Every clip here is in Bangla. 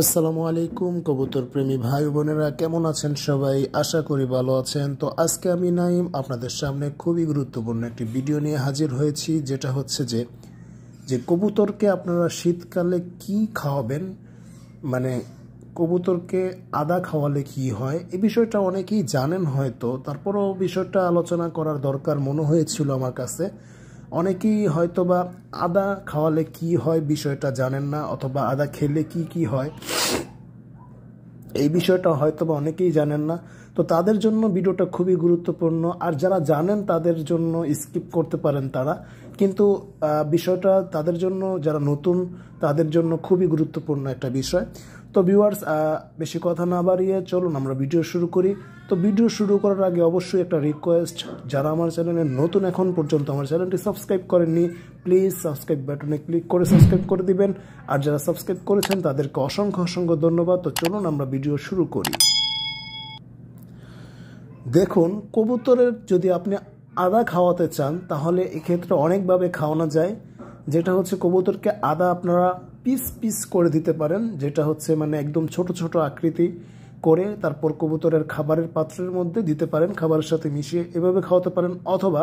আসসালামু আলাইকুম কবুতর প্রেমী ভাই বোনেরা কেমন আছেন সবাই আশা করি ভালো আছেন তো আজকে আমি নাইম আপনাদের সামনে খুবই গুরুত্বপূর্ণ একটি ভিডিও নিয়ে হাজির হয়েছি যেটা হচ্ছে যে যে কবুতরকে আপনারা শীতকালে কি খাওয়াবেন মানে কবুতরকে আদা খাওয়ালে কি হয় এই বিষয়টা অনেকেই জানেন হয়তো তারপরও বিষয়টা আলোচনা করার দরকার মনে হয়েছিল আমার কাছে অনেকেই হয়তোবা আদা খাওয়ালে কি হয় বিষয়টা জানেন না অথবা আদা খেলে কি কি হয় এই বিষয়টা হয়তোবা অনেকেই জানেন না তো তাদের জন্য ভিডিওটা খুবই গুরুত্বপূর্ণ আর যারা জানেন তাদের জন্য স্কিপ করতে পারেন তারা কিন্তু বিষয়টা তাদের জন্য যারা নতুন তাদের জন্য খুবই গুরুত্বপূর্ণ একটা বিষয় তো ভিউয়ার্স বেশি কথা না বাড়িয়ে চলুন আমরা ভিডিও শুরু করি তো ভিডিও শুরু করার আগে অবশ্যই একটা রিকোয়েস্ট যারা আমার চ্যানেলে নতুন এখন পর্যন্ত আমার চ্যানেলটি সাবস্ক্রাইব করেননি প্লিজ সাবস্ক্রাইব বাটনে ক্লিক করে সাবস্ক্রাইব করে দিবেন আর যারা সাবস্ক্রাইব করেছেন তাদেরকে অসংখ্য অসংখ্য ধন্যবাদ তো চলুন আমরা ভিডিও শুরু করি দেখুন কবুতরের যদি আপনি আদা খাওয়াতে চান তাহলে এক্ষেত্রে অনেকভাবে খাওয়ানো যায় যেটা হচ্ছে কবুতরকে আদা আপনারা পিস পিস করে দিতে পারেন যেটা হচ্ছে মানে একদম ছোট ছোট আকৃতি করে তারপর কবুতরের খাবারের পাত্রের মধ্যে দিতে পারেন খাবারের সাথে মিশিয়ে এভাবে খাওয়াতে পারেন অথবা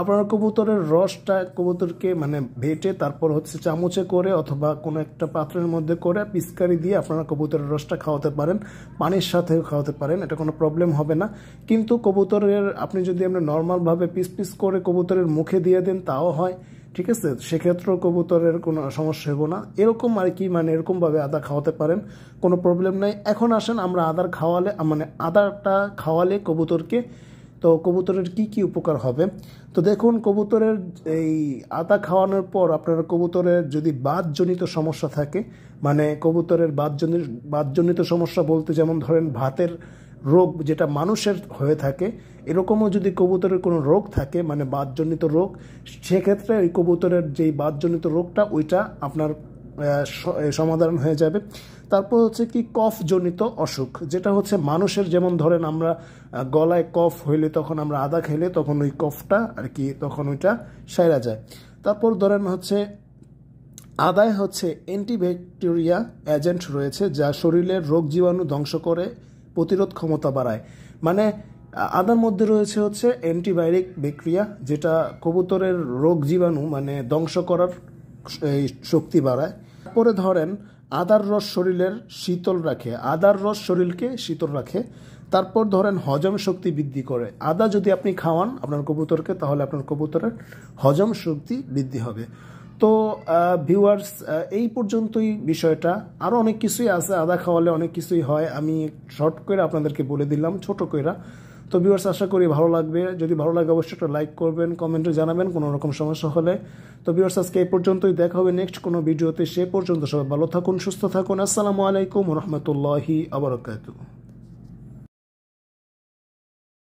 আপনার কবুতরের রসটা কবুতরকে মানে ভেটে তারপর হচ্ছে চামচে করে অথবা কোনো একটা পাত্রের মধ্যে করে পিচকারি দিয়ে আপনারা কবুতরের রসটা খাওয়াতে পারেন পানির সাথেও খাওয়াতে পারেন এটা কোনো প্রবলেম হবে না কিন্তু কবুতরের আপনি যদি আমরা নর্মালভাবে পিস পিস করে কবুতরের মুখে দিয়ে দেন তাও হয় ঠিক আছে সেক্ষেত্রেও কবুতরের কোনো সমস্যা হবো না এরকম আর কি মানে এরকমভাবে আদা খাওয়াতে পারেন কোনো প্রবলেম নাই এখন আসেন আমরা আদার খাওয়ালে মানে আদাটা খাওয়ালে কবুতরকে তো কবুতরের কি কি উপকার হবে তো দেখুন কবুতরের এই আদা খাওয়ানোর পর আপনার কবুতরের যদি বাদজনিত সমস্যা থাকে মানে কবুতরের বাদজনিত বাদজনিত সমস্যা বলতে যেমন ধরেন ভাতের রোগ যেটা মানুষের হয়ে থাকে এরকমও যদি কবুতরের কোনো রোগ থাকে মানে বাদজনিত রোগ সেক্ষেত্রে ওই কবুতরের যেই বাদজনিত রোগটা ওইটা আপনার সমাধান হয়ে যাবে তারপর হচ্ছে কি কফজনিত অসুখ যেটা হচ্ছে মানুষের যেমন ধরেন আমরা গলায় কফ হইলে তখন আমরা আদা খেলে তখন ওই কফটা আর কি তখন ওইটা সেরা যায় তারপর ধরেন হচ্ছে আদায় হচ্ছে অ্যান্টিব্যাকটেরিয়া এজেন্ট রয়েছে যা শরীরের রোগ জীবাণু ধ্বংস করে প্রতিরোধ ক্ষমতা বাড়ায় মানে আদার মধ্যে রয়েছে হচ্ছে অ্যান্টিবায়োটিক বিক্রিয়া যেটা কবুতরের রোগ জীবাণু মানে ধ্বংস করার শক্তি বাড়ায় তারপরে ধরেন আদার রস শরীরের শীতল রাখে আদার রস শরীরকে শীতল রাখে তারপর ধরেন হজম শক্তি বৃদ্ধি করে আদা যদি আপনি খাওয়ান আপনার কবুতরকে তাহলে আপনার কবুতরের হজম শক্তি বৃদ্ধি হবে তো ভিউয়ার্স এই পর্যন্তই বিষয়টা আরও অনেক কিছুই আছে আদা খাওয়ালে অনেক কিছুই হয় আমি শর্ট করে আপনাদেরকে বলে দিলাম ছোট কইরা তো ভিউয়ার্স আশা করি ভালো লাগবে যদি ভালো লাগে অবশ্যই একটা লাইক করবেন কমেন্টে জানাবেন কোনো রকম সমস্যা হলে তো ভিউয়ার্স আজকে এই পর্যন্তই দেখা হবে নেক্সট কোনো ভিডিওতে সে পর্যন্ত সবাই ভালো থাকুন সুস্থ থাকুন আসসালামু আলাইকুম রহমতুল্লাহি আবরকাত